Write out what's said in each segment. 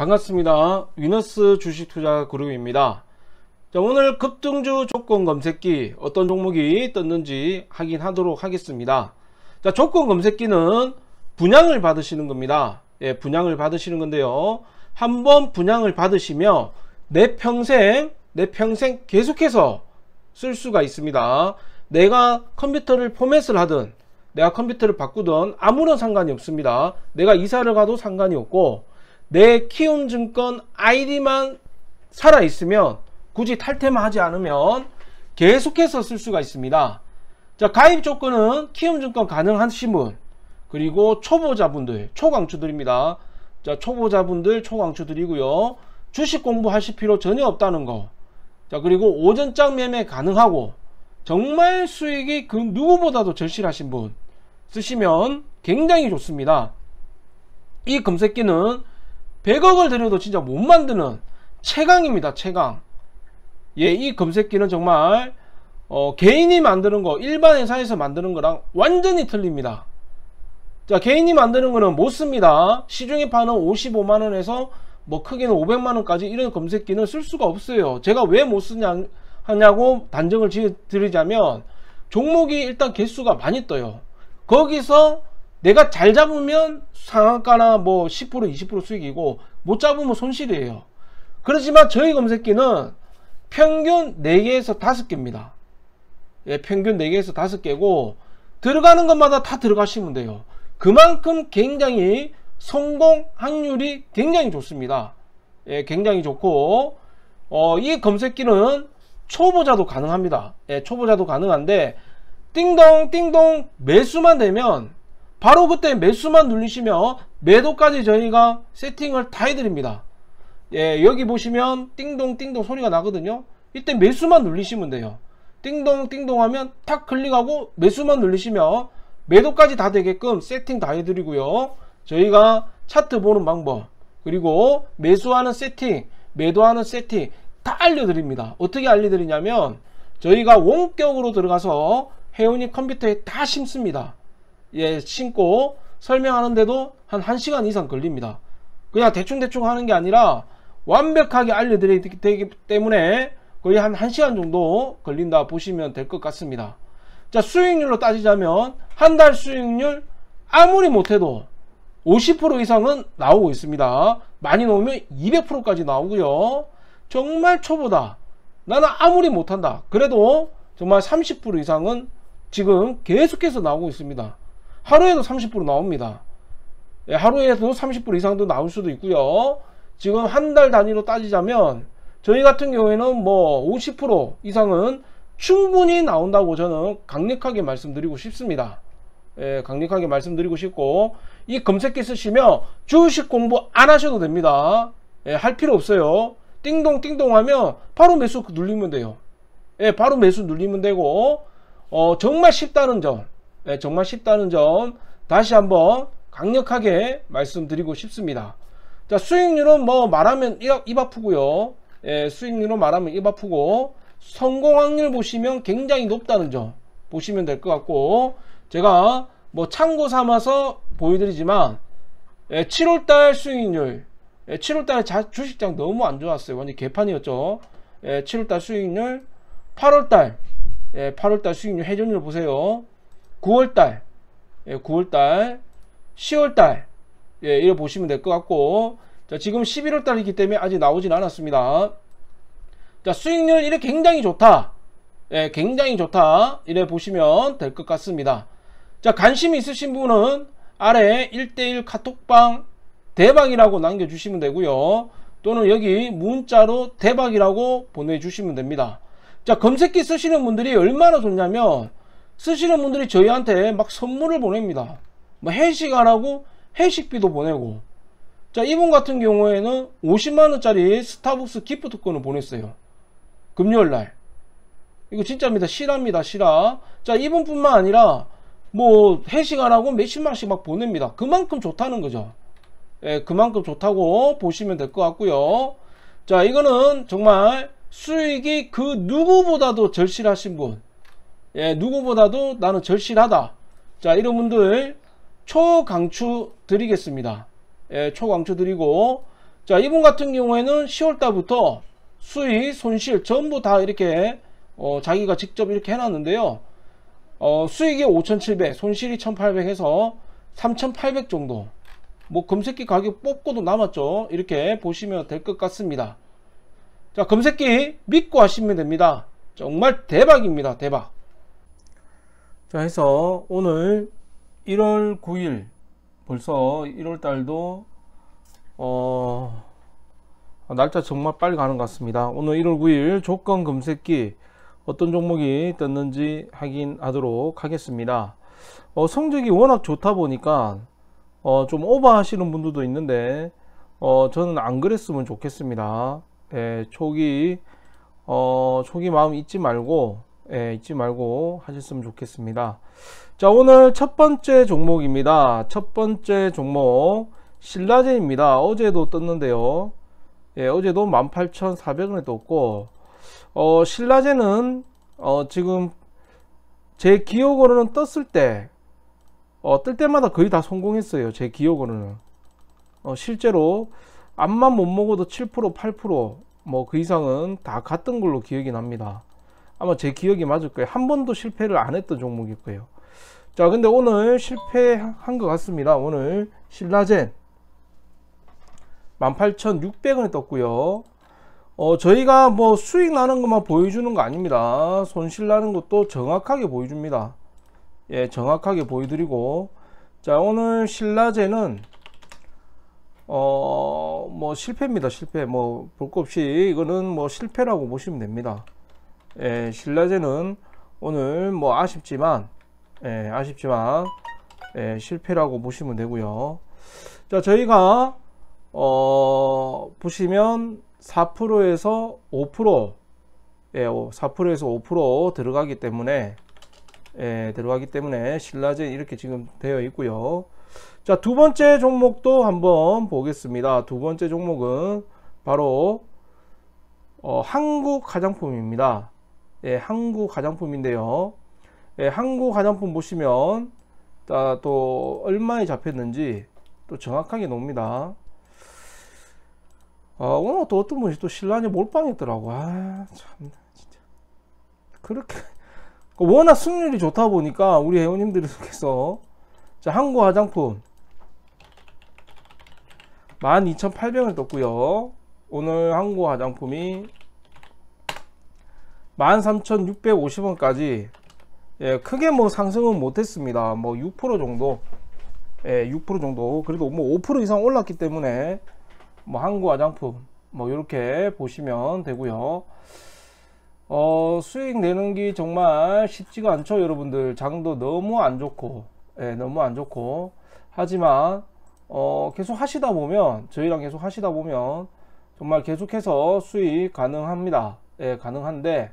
반갑습니다. 위너스 주식투자 그룹입니다. 자, 오늘 급등주 조건 검색기 어떤 종목이 떴는지 확인하도록 하겠습니다. 자, 조건 검색기는 분양을 받으시는 겁니다. 예, 분양을 받으시는 건데요. 한번 분양을 받으시며 내 평생, 내 평생 계속해서 쓸 수가 있습니다. 내가 컴퓨터를 포맷을 하든 내가 컴퓨터를 바꾸든 아무런 상관이 없습니다. 내가 이사를 가도 상관이 없고 내 키움증권 아이디만 살아있으면 굳이 탈퇴만 하지 않으면 계속해서 쓸 수가 있습니다. 자 가입 조건은 키움증권 가능하신 분 그리고 초보자분들 초강추드립니다자 초보자분들 초강추드리고요 주식 공부하실 필요 전혀 없다는 거. 자 그리고 오전장 매매 가능하고 정말 수익이 그 누구보다도 절실하신 분 쓰시면 굉장히 좋습니다. 이 검색기는 100억을 들여도 진짜 못 만드는 최강입니다 최강 예 이 검색기는 정말 어, 개인이 만드는 거 일반 회사에서 만드는 거랑 완전히 틀립니다 자 개인이 만드는 거는 못 씁니다 시중에 파는 55만원에서 뭐 크게는 500만원까지 이런 검색기는 쓸 수가 없어요 제가 왜 못 쓰냐 하냐고 단정을 지, 드리자면 종목이 일단 개수가 많이 떠요 거기서 내가 잘 잡으면 상한가나 뭐 10% 20% 수익이고 못 잡으면 손실이에요 그렇지만 저희 검색기는 평균 4개에서 5개입니다 예, 평균 4개에서 5개고 들어가는 것마다 다 들어가시면 돼요 그만큼 굉장히 성공 확률이 굉장히 좋습니다 예, 굉장히 좋고 어, 이 검색기는 초보자도 가능합니다 예, 초보자도 가능한데 띵동 띵동 매수만 되면 바로 그때 매수만 눌리시면 매도까지 저희가 세팅을 다 해드립니다 예 여기 보시면 띵동 띵동 소리가 나거든요 이때 매수만 눌리시면 돼요 띵동 띵동 하면 탁 클릭하고 매수만 눌리시면 매도까지 다 되게끔 세팅 다 해드리고요 저희가 차트 보는 방법 그리고 매수하는 세팅 매도하는 세팅 다 알려드립니다 어떻게 알려드리냐면 저희가 원격으로 들어가서 회원이 컴퓨터에 다 심습니다 예, 신고 설명하는데도 한 1시간 이상 걸립니다. 그냥 대충대충 하는 게 아니라 완벽하게 알려드리기 때문에 거의 한 1시간 정도 걸린다 보시면 될 것 같습니다. 자, 수익률로 따지자면 한 달 수익률 아무리 못해도 50% 이상은 나오고 있습니다. 많이 나오면 200%까지 나오고요. 정말 초보다. 나는 아무리 못한다. 그래도 정말 30% 이상은 지금 계속해서 나오고 있습니다. 하루에도 30% 나옵니다. 예, 하루에도 30% 이상도 나올 수도 있고요. 지금 한 달 단위로 따지자면 저희 같은 경우에는 뭐50% 이상은 충분히 나온다고 저는 강력하게 말씀드리고 싶습니다. 예, 강력하게 말씀드리고 싶고 이 검색기 쓰시면 주식 공부 안 하셔도 됩니다. 예, 할 필요 없어요. 띵동 띵동 하면 바로 매수 눌리면 돼요. 예, 바로 매수 눌리면 되고 어, 정말 쉽다는 점 예, 정말 쉽다는 점 다시 한번 강력하게 말씀드리고 싶습니다. 자, 수익률은 뭐 말하면 입 아프고요. 예, 수익률은 말하면 입 아프고 성공 확률 보시면 굉장히 높다는 점 보시면 될 것 같고 제가 뭐 참고 삼아서 보여드리지만 예, 7월달 수익률 예, 7월달 주식장 너무 안 좋았어요. 완전 개판이었죠. 예, 7월달 수익률 8월달 8월달 예, 수익률 회전율 보세요. 9월달, 예, 9월달, 10월달, 예, 이렇 보시면 될 것 같고, 자, 지금 11월달이기 때문에 아직 나오진 않았습니다. 자, 수익률 이래 굉장히 좋다. 예, 굉장히 좋다. 이래 보시면 될 것 같습니다. 자, 관심 있으신 분은 아래 1대1 카톡방 대박이라고 남겨주시면 되고요. 또는 여기 문자로 대박이라고 보내주시면 됩니다. 자, 검색기 쓰시는 분들이 얼마나 좋냐면 쓰시는 분들이 저희한테 막 선물을 보냅니다. 뭐해식안라고해식비도 보내고 자 이분 같은 경우에는 50만원짜리 스타벅스 기프트권을 보냈어요. 금요일날 이거 진짜입니다. 실합니다. 실화 자 이분뿐만 아니라 뭐해식안라고 몇십만씩 막 보냅니다. 그만큼 좋다는 거죠. 예, 그만큼 좋다고 보시면 될 것 같고요. 자 이거는 정말 수익이 그 누구보다도 절실하신 분 예, 누구보다도 나는 절실하다. 자, 이런 분들 초강추 드리겠습니다. 예, 초강추 드리고 자, 이분 같은 경우에는 10월달부터 수익, 손실 전부 다 이렇게 어, 자기가 직접 이렇게 해놨는데요. 어, 수익이 5,700, 손실이 1,800 해서 3,800 정도. 뭐 검색기 가격 뽑고도 남았죠. 이렇게 보시면 될 것 같습니다. 자, 검색기 믿고 하시면 됩니다. 정말 대박입니다. 대박. 자 해서 오늘 1월 9일 벌써 1월 달도 어 날짜 정말 빨리 가는 것 같습니다 오늘 1월 9일 조건 검색기 어떤 종목이 떴는지 확인하도록 하겠습니다 어, 성적이 워낙 좋다 보니까 어, 좀 오버 하시는 분들도 있는데 어, 저는 안 그랬으면 좋겠습니다 예, 초기 어, 초기 마음 잊지 말고 예, 잊지 말고 하셨으면 좋겠습니다. 자, 오늘 첫 번째 종목입니다. 첫 번째 종목 신라제입니다 어제도 떴는데요. 예, 어제도 18,400원에 떴고 어, 신라제는 어, 지금 제 기억으로는 떴을 때, 어, 뜰 때마다 거의 다 성공했어요. 제 기억으로는. 어, 실제로 암만 못 먹어도 7% 8%뭐 그 이상은 다 갔던 걸로 기억이 납니다. 아마 제 기억이 맞을 거예요 한 번도 실패를 안 했던 종목일 거예요 자 근데 오늘 실패한 것 같습니다 오늘 신라젠 18,600원에 떴고요 어, 저희가 뭐 수익 나는 것만 보여주는 거 아닙니다 손실 나는 것도 정확하게 보여줍니다 예 정확하게 보여드리고 자 오늘 신라젠은 어뭐 실패입니다 실패 뭐 볼 것 없이 이거는 뭐 실패라고 보시면 됩니다 예, 신라제는 오늘 뭐 아쉽지만 예, 아쉽지만 예, 실패라고 보시면 되고요. 자, 저희가 어, 보시면 4%에서 5% 예, 4%에서 5% 들어가기 때문에 예, 들어가기 때문에 신라제 이렇게 지금 되어 있고요. 자, 두 번째 종목도 한번 보겠습니다. 두 번째 종목은 바로 어, 한국 화장품입니다. 예, 항구 가장품인데요. 예, 항구 가장품 보시면 아, 또 얼마에 잡혔는지 또 정확하게 놉니다 아, 오늘 또 어떤 분이 또신라이 몰빵했더라고. 아, 참, 진짜. 그렇게. 워낙 수익률이 좋다 보니까 우리 회원님들께서 자, 한국 화장품 12,800원을 떴고요 오늘 한국 화장품이 13,650원까지 예, 크게 뭐 상승은 못했습니다. 뭐 6% 정도, 예, 6% 정도. 그래도 뭐 5% 이상 올랐기 때문에 뭐 한국 화장품 뭐 이렇게 보시면 되고요. 어, 수익 내는 게 정말 쉽지가 않죠, 여러분들. 장도 너무 안 좋고, 예, 너무 안 좋고. 하지만 어, 계속 하시다 보면 저희랑 계속 하시다 보면 정말 계속해서 수익 가능합니다. 예, 가능한데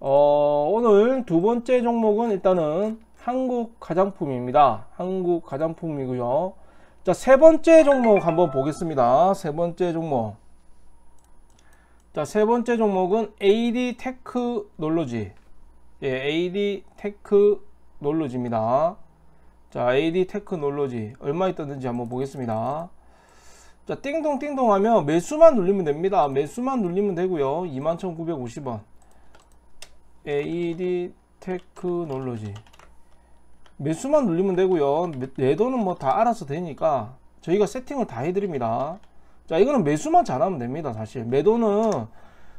어, 오늘 두 번째 종목은 일단은 한국 가장품입니다. 한국 가장품이고요. 자, 세 번째 종목 한번 보겠습니다. 세 번째 종목. 자, 세 번째 종목은 AD 테크놀로지. 예, AD 테크놀로지입니다. 자, AD 테크놀로지 얼마 있던지 한번 보겠습니다. 자, 띵동 띵동 하면 매수만 눌리면 됩니다. 매수만 눌리면 되고요. 21,950원. l e d 테크놀로지 매수만 눌리면 되고요 매도는 뭐 다 알아서 되니까 저희가 세팅을 다 해드립니다 자 이거는 매수만 잘하면 됩니다 사실 매도는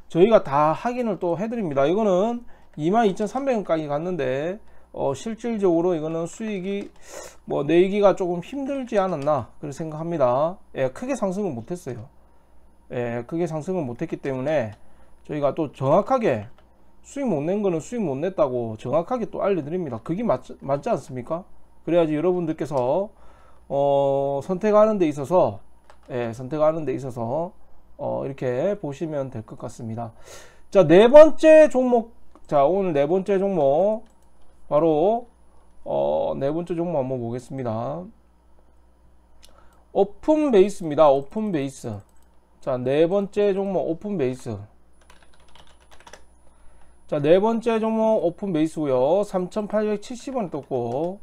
저희가 다 확인을 또 해드립니다 이거는 22,300원까지 갔는데 어, 실질적으로 이거는 수익이 뭐 내기가 조금 힘들지 않았나 그렇게 생각합니다 예, 크게 상승은 못했어요 예, 크게 상승은 못했기 때문에 저희가 또 정확하게 수익 못 낸 거는 수익 못 냈다고 정확하게 또 알려드립니다. 그게 맞, 맞지 않습니까? 그래야지 여러분들께서 어, 선택하는 데 있어서 예, 선택하는 데 있어서 어, 이렇게 보시면 될 것 같습니다. 자, 네 번째 종목 자, 오늘 네 번째 종목 바로 어, 네 번째 종목 한번 보겠습니다. 오픈 베이스입니다. 오픈 베이스. 자, 네 번째 종목 오픈 베이스. 자, 네 번째 종목 오픈 베이스고요. 3,870원 떴고.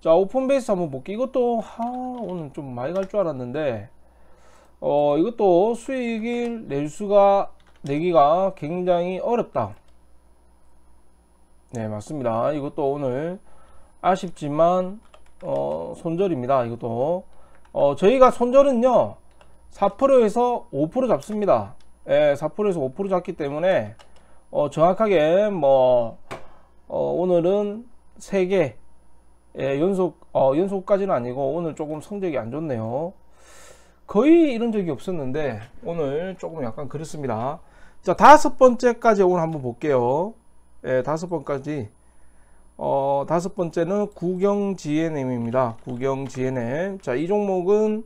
자, 오픈 베이스 한번 볼게요. 이것도 하, 오늘 좀 많이 갈 줄 알았는데 어, 이것도 수익을 낼 수가 내기가 굉장히 어렵다. 네, 맞습니다. 이것도 오늘 아쉽지만 어, 손절입니다. 이것도 어, 저희가 손절은요. 4%에서 5% 잡습니다. 예, 4%에서 5% 잡기 때문에 어, 정확하게 뭐 어, 오늘은 3개 예, 연속 어, 연속까지는 아니고 오늘 조금 성적이 안 좋네요 거의 이런 적이 없었는데 오늘 조금 약간 그렇습니다 자 다섯 번째까지 오늘 한번 볼게요 예, 다섯 번까지 어, 다섯 번째는 구경 GNM입니다 구경 GNM 자이 종목은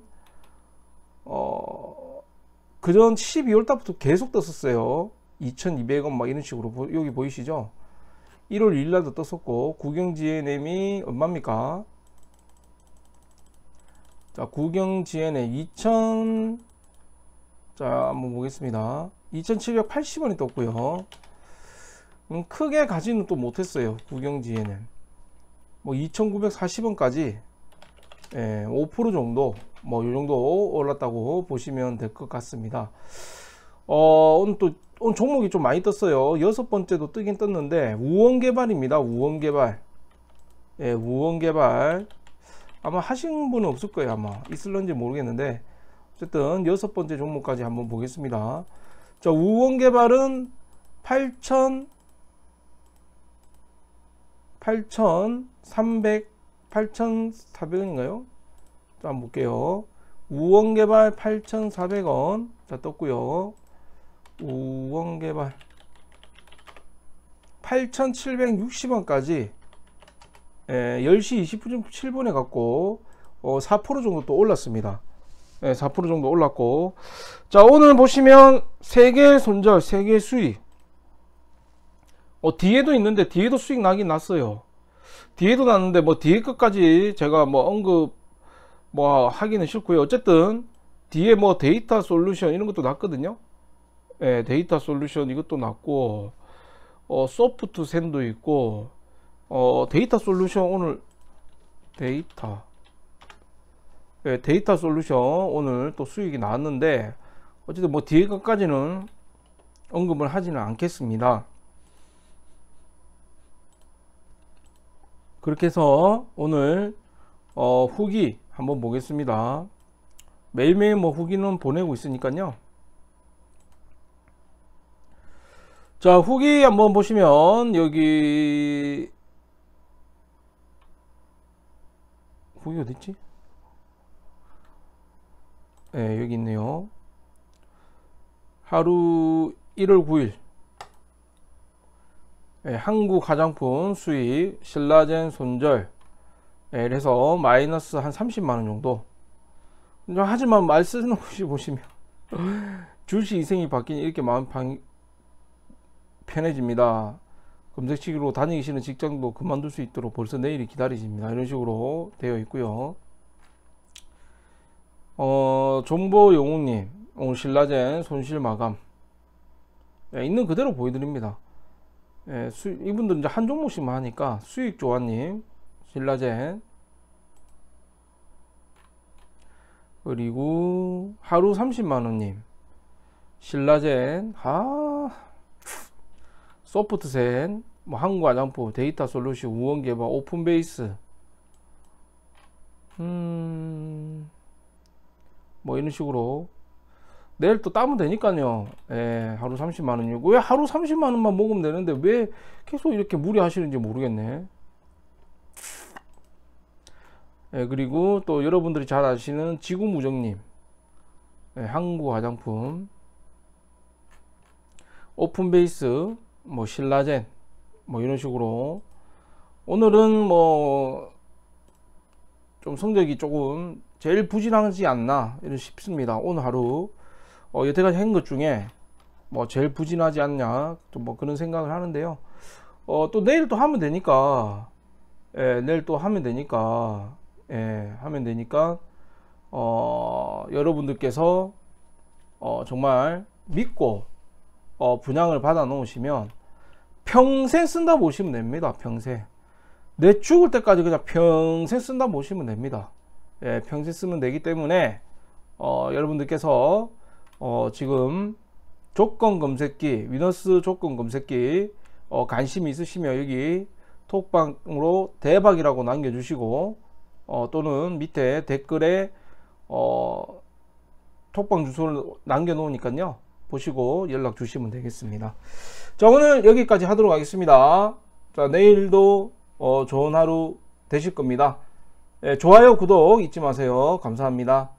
어, 그전 12월 달부터 계속 떴었어요 2,200원 막 이런 식으로 보, 여기 보이시죠? 1월 2일 날도 떴었고 구경GNM이 얼마입니까? 자, 구경GNM 2,000 자, 한번 보겠습니다. 2,780원이 떴고요. 음, 크게 가지는 또 못했어요. 구경지에는. 뭐 2,940원까지 예, 5% 정도 뭐이 정도 올랐다고 보시면 될 것 같습니다. 어, 오늘 또 오늘 종목이 좀 많이 떴어요. 여섯 번째도 뜨긴 떴는데 우원 개발입니다. 우원 개발. 예, 우원 개발. 아마 하신 분은 없을 거예요. 아마 있을런지 모르겠는데 어쨌든 여섯 번째 종목까지 한번 보겠습니다. 자, 우원 개발은 8천 8,300 8,400원인가요? 자, 한번 볼게요. 우원 개발 8,400원. 자, 떴고요. 5원 개발 8,760원까지 예, 10시 27분에 분 갔고 어, 4% 정도 또 올랐습니다. 예, 4% 정도 올랐고 자 오늘 보시면 세개 손절 세개 수익 어, 뒤에도 있는데 뒤에도 수익 나긴 났어요. 뒤에도 났는데 뭐 뒤에 끝까지 제가 뭐 언급 뭐 하기는 싫고요. 어쨌든 뒤에 뭐 데이터 솔루션 이런 것도 났거든요. 예, 데이터 솔루션 이것도 났고 어, 소프트 샌도 있고 어, 데이터 솔루션 오늘 데이터 예, 데이터 솔루션 오늘 또 수익이 나왔는데 어쨌든 뭐 뒤에 것까지는 언급을 하지는 않겠습니다 그렇게 해서 오늘 어, 후기 한번 보겠습니다 매일매일 뭐 후기는 보내고 있으니까요 자 후기 한번 보시면 여기 후기 어딨지? 예 네, 여기 있네요 하루 1월 9일 예, 한국 화장품 수입 신라젠 손절 예, 그래서 마이너스 한 30만원 정도 하지만 말 쓰는 곳이 보시면 주식 인생이 바뀌니 이렇게 마음 방, 편해집니다. 검색식으로 다니시는 직장도 그만둘 수 있도록 벌써 내일이 기다리십니다. 이런 식으로 되어 있고요. 어, 정보영웅님 오늘 신라젠 손실 마감 예, 있는 그대로 보여드립니다. 예, 수, 이분들은 이제 한 종목씩만 하니까 수익 조화님 신라젠 그리고 하루 30만원님 신라젠 아 소프트센, 뭐 한국화장품, 데이터 솔루션, 우원개발, 오픈베이스, 음, 뭐 이런 식으로 내일 또 따면 되니까요. 예, 하루 30만 원이고 왜 하루 30만 원만 먹으면 되는데 왜 계속 이렇게 무리하시는지 모르겠네. 예, 그리고 또 여러분들이 잘 아시는 지구무정님, 예, 한국 화장품, 오픈베이스, 뭐 신라젠 뭐 이런 식으로 오늘은 뭐 좀 성적이 조금 제일 부진하지 않나 이런 싶습니다 오늘 하루 어 여태까지 한 것 중에 뭐 제일 부진하지 않냐 또뭐 그런 생각을 하는데요 어또 내일 또 하면 되니까 예, 내일 또 하면 되니까 예, 하면 되니까 어 여러분들께서 어 정말 믿고 어 분양을 받아 놓으시면 평생 쓴다 보시면 됩니다. 평생. 내 죽을 때까지 그냥 평생 쓴다 보시면 됩니다. 예, 평생 쓰면 되기 때문에 어, 여러분들께서 어, 지금 조건 검색기, 위너스 조건 검색기 어, 관심 있으시면 여기 톡방으로 대박이라고 남겨주시고 어, 또는 밑에 댓글에 어, 톡방 주소를 남겨놓으니까요. 보시고 연락 주시면 되겠습니다. 자 오늘 여기까지 하도록 하겠습니다. 자 내일도 어, 좋은 하루 되실 겁니다. 예, 좋아요 구독 잊지 마세요. 감사합니다.